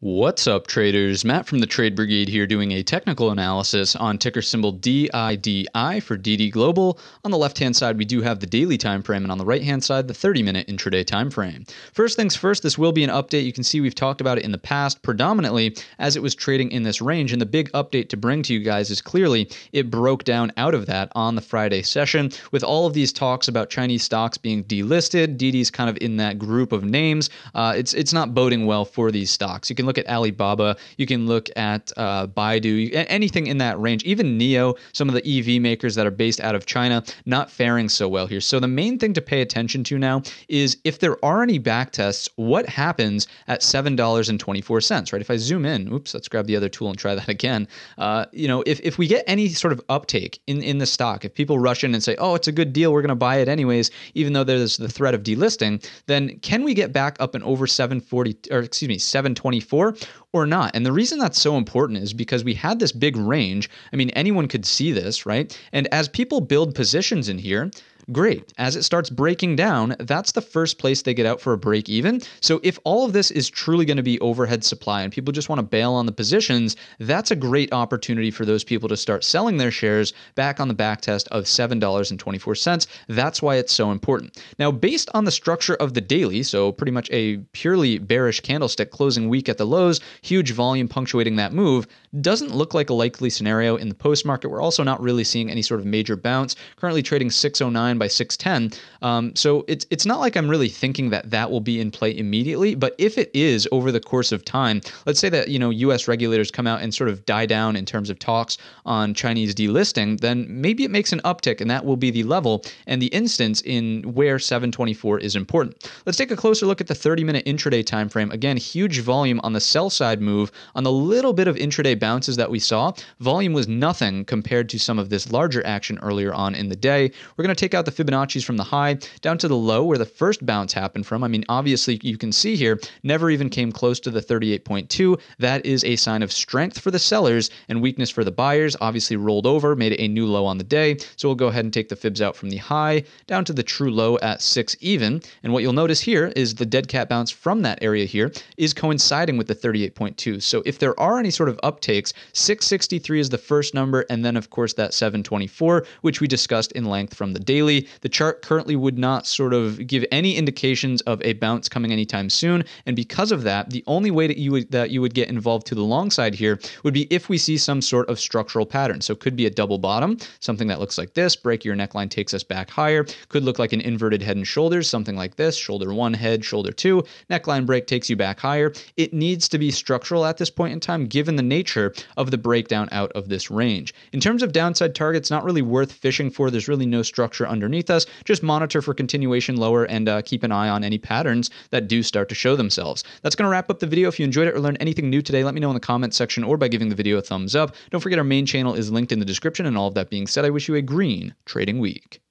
What's up, traders? Matt from the Trade Brigade here doing a technical analysis on ticker symbol DIDI for DD Global. On the left hand side, we do have the daily time frame, and on the right hand side, the 30 minute intraday time frame. First things first, this will be an update. You can see we've talked about it in the past predominantly as it was trading in this range, and the big update to bring to you guys is clearly it broke down out of that on the Friday session with all of these talks about Chinese stocks being delisted. DD's kind of in that group of names. Uh, it's, it's not boding well for these stocks. You can look at Alibaba, you can look at uh, Baidu, anything in that range, even Neo, some of the EV makers that are based out of China, not faring so well here. So the main thing to pay attention to now is if there are any back tests, what happens at $7.24, right? If I zoom in, oops, let's grab the other tool and try that again. Uh, you know, if, if we get any sort of uptake in, in the stock, if people rush in and say, oh, it's a good deal, we're going to buy it anyways, even though there's the threat of delisting, then can we get back up and over 740 or excuse me, 724? before or not. And the reason that's so important is because we had this big range. I mean, anyone could see this, right? And as people build positions in here, great. As it starts breaking down, that's the first place they get out for a break even. So if all of this is truly going to be overhead supply and people just want to bail on the positions, that's a great opportunity for those people to start selling their shares back on the back test of $7.24. That's why it's so important. Now, based on the structure of the daily, so pretty much a purely bearish candlestick closing weak at the lows, huge volume punctuating that move, doesn't look like a likely scenario in the post market. We're also not really seeing any sort of major bounce. Currently trading 609 by 610. Um, so it's it's not like I'm really thinking that that will be in play immediately, but if it is over the course of time, let's say that you know U.S. regulators come out and sort of die down in terms of talks on Chinese delisting, then maybe it makes an uptick, and that will be the level and the instance in where 724 is important. Let's take a closer look at the 30-minute intraday time frame. Again, huge volume on the sell side move on the little bit of intraday bounces that we saw. Volume was nothing compared to some of this larger action earlier on in the day. We're going to take out the Fibonacci's from the high down to the low where the first bounce happened from. I mean, obviously, you can see here, never even came close to the 38.2. That is a sign of strength for the sellers and weakness for the buyers. Obviously, rolled over, made a new low on the day. So we'll go ahead and take the fibs out from the high down to the true low at 6 even. And what you'll notice here is the dead cat bounce from that area here is coinciding with the 38.2. So if there are any sort of uptakes, 663 is the first number, and then, of course, that 724, which we discussed in length from the daily the chart currently would not sort of give any indications of a bounce coming anytime soon, and because of that, the only way that you would that you would get involved to the long side here would be if we see some sort of structural pattern. So it could be a double bottom, something that looks like this, break your neckline takes us back higher, could look like an inverted head and shoulders, something like this, shoulder 1, head, shoulder 2, neckline break takes you back higher. It needs to be structural at this point in time given the nature of the breakdown out of this range. In terms of downside targets, not really worth fishing for. There's really no structure under underneath us. Just monitor for continuation lower and uh, keep an eye on any patterns that do start to show themselves. That's going to wrap up the video. If you enjoyed it or learned anything new today, let me know in the comments section or by giving the video a thumbs up. Don't forget our main channel is linked in the description. And all of that being said, I wish you a green trading week.